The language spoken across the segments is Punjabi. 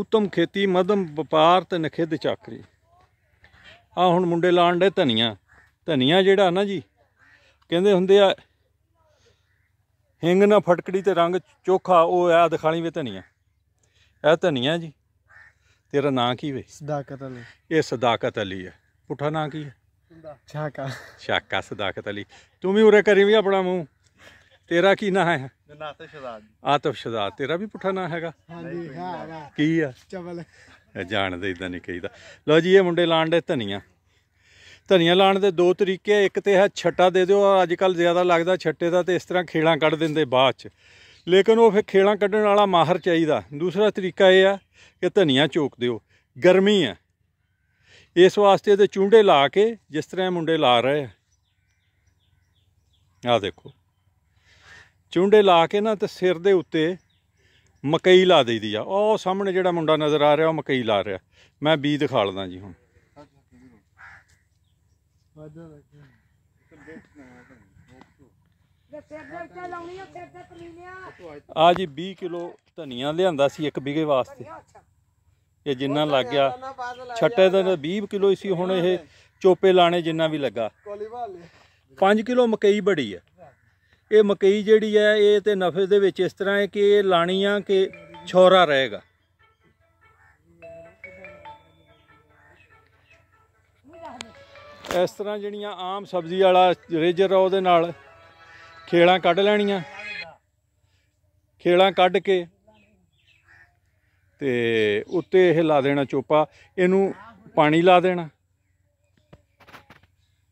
ਉਤਮ ਖੇਤੀ ਮਦਮ ਵਪਾਰ ਤੇ ਨਖਿੱਧ ਚਾਕਰੀ ਆ ਹੁਣ ਮੁੰਡੇ ਲਾਣ ਦੇ ਧਨੀਆਂ ਧਨੀਆਂ ਜਿਹੜਾ ਨਾ ਜੀ ਕਹਿੰਦੇ ਹੁੰਦੇ ਆ ਹਿੰਗ ਨਾ ਫਟਕੜੀ ਤੇ ਰੰਗ ਚੋਖਾ ਉਹ ਆ ਦਿਖਾਣੀ ਵੇ ਧਨੀਆਂ ਇਹ ਧਨੀਆਂ ਜੀ ਤੇਰਾ ਨਾਂ ਕੀ ਵੇ ਸਦਾਕਤ ਅਲੀ ਇਹ ਸਦਾਕਤ ਅਲੀ ਹੈ ਪੁੱਠਾ ਨਾਂ ਕੀ ਹੈ ਛਾਕਾ ਛਾਕਾ ਸਦਾਕਤ ਅਲੀ ਤੂੰ ਵੀ ਉਰੇ ਕਰੀ ਵੀ ਆਪਣਾ ਮੂੰਹ ਤੇਰਾ ਕੀ ਨਾਂ ਹੈ ਨਾਤਿਫ ਸ਼ਹਜ਼ਾਦ ਆਤਫ ਸ਼ਹਾਦ ਤੇਰਾ ਵੀ ਪੁੱਠਾ ਨਾਂ ਹੈਗਾ ਹਾਂਜੀ ਹਾਂ ਕੀ ਆ ਚਵਲ ਜਾਣਦੇ ਇਦਾਂ ਨਹੀਂ ਕਹੀਦਾ ਲਓ ਜੀ ਇਹ ਮੁੰਡੇ ਲਾਣ ਦੇ ਧਨੀਆਂ ਧਨੀਆਂ ਲਾਣ ਦੇ ਦੋ ਤਰੀਕੇ ਇੱਕ ਤੇ ਹੈ ਛੱਟਾ ਦੇ ਦਿਓ ਅੱਜ ਕੱਲ ਜ਼ਿਆਦਾ ਲੱਗਦਾ ਛੱਟੇ ਦਾ ਤੇ ਇਸ ਤਰ੍ਹਾਂ ਖੇਲਾਂ ਕੱਢ ਦਿੰਦੇ ਬਾਅਦ ਚ ਲੇਕਿਨ ਉਹ ਫਿਰ ਖੇਲਾਂ ਕੱਢਣ ਵਾਲਾ ਮਾਹਰ ਚਾਹੀਦਾ ਦੂਸਰਾ ਤਰੀਕਾ ਇਹ ਆ ਕਿ ਧਨੀਆਂ ਚੋਕ ਦਿਓ ਗਰਮੀ ਆ ਇਸ ਵਾਸਤੇ ਤੇ ਚੁੰਡੇ ਲਾ ਕੇ ਜਿਸ ਤਰ੍ਹਾਂ ਮੁੰਡੇ ਲਾ ਰਹੇ ਆ ਆ ਦੇਖੋ ਚੁੰਡੇ ਲਾ ਕੇ ਨਾ ਤੇ ਸਿਰ ਦੇ ਉੱਤੇ ਮਕਈ ਲਾ ਦੇਦੀ ਆ ਉਹ ਸਾਹਮਣੇ ਜਿਹੜਾ ਮੁੰਡਾ ਨਜ਼ਰ ਆ ਰਿਹਾ ਉਹ ਮਕਈ ਲਾ ਰਿਹਾ ਮੈਂ ਬੀਜ ਦਿਖਾ ਲਦਾ ਜੀ ਹੁਣ ਆ ਜੀ 20 ਕਿਲੋ ਧਨੀਆ ਲਿਆਂਦਾ ਸੀ ਇੱਕ ਬਿਗੇ ਵਾਸਤੇ ਇਹ ਜਿੰਨਾ ਲੱਗ ਗਿਆ ਛੱਟੇ ਦਾ 20 ਕਿਲੋ ਸੀ ਹੁਣ ਇਹ ਚੋਪੇ ਲਾਣੇ ਜਿੰਨਾ ਵੀ ਲੱਗਾ 5 ਕਿਲੋ ਮਕਈ ਬੜੀ ਆ ਇਹ ਮਕਈ ਜਿਹੜੀ ਹੈ ਇਹ ਤੇ ਨਫੇ ਦੇ ਵਿੱਚ ਇਸ ਤਰ੍ਹਾਂ ਹੈ ਕਿ ਇਹ ਲਾਣੀ ਆ ਕਿ ਛੋਰਾ ਰਹੇਗਾ ਇਸ ਤਰ੍ਹਾਂ ਜਿਹੜੀਆਂ ਆਮ ਸਬਜ਼ੀ ਵਾਲਾ ਰੇਜਰ ਆ ਉਹਦੇ ਨਾਲ ਖੇਲਾਂ ਕੱਢ ਲੈਣੀਆਂ ਖੇਲਾਂ ਕੱਢ ਕੇ ਤੇ ਉੱਤੇ ਇਹ ਲਾ ਦੇਣਾ ਚੋਪਾ ਇਹਨੂੰ ਪਾਣੀ ਲਾ ਦੇਣਾ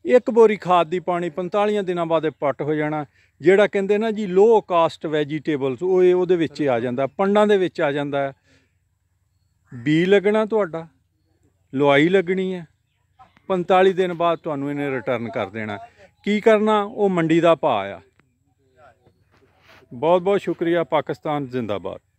ਇੱਕ ਬੋਰੀ ਖਾਦ ਦੀ ਪਾਣੀ 45 ਦਿਨਾਂ ਬਾਅਦ ਪੱਟ ਹੋ ਜਾਣਾ ਜਿਹੜਾ ਕਹਿੰਦੇ ਨਾ ਜੀ ਲੋ ਕਾਸਟ ਵੈਜੀਟੇਬਲਸ ਉਹ ਇਹ ਉਹਦੇ ਵਿੱਚ ਆ ਜਾਂਦਾ ਪੰਡਾਂ ਦੇ ਵਿੱਚ ਆ ਜਾਂਦਾ ਬੀ ਲੱਗਣਾ ਤੁਹਾਡਾ ਲੋਾਈ ਲੱਗਣੀ ਹੈ 45 ਦਿਨ ਬਾਅਦ ਤੁਹਾਨੂੰ ਇਹਨੇ ਰਿਟਰਨ ਕਰ ਦੇਣਾ ਕੀ ਕਰਨਾ ਉਹ ਮੰਡੀ ਦਾ ਭਾਅ ਆ ਬਹੁਤ ਬਹੁਤ ਸ਼ੁਕਰੀਆ ਪਾਕਿਸਤਾਨ ਜ਼ਿੰਦਾਬਾਦ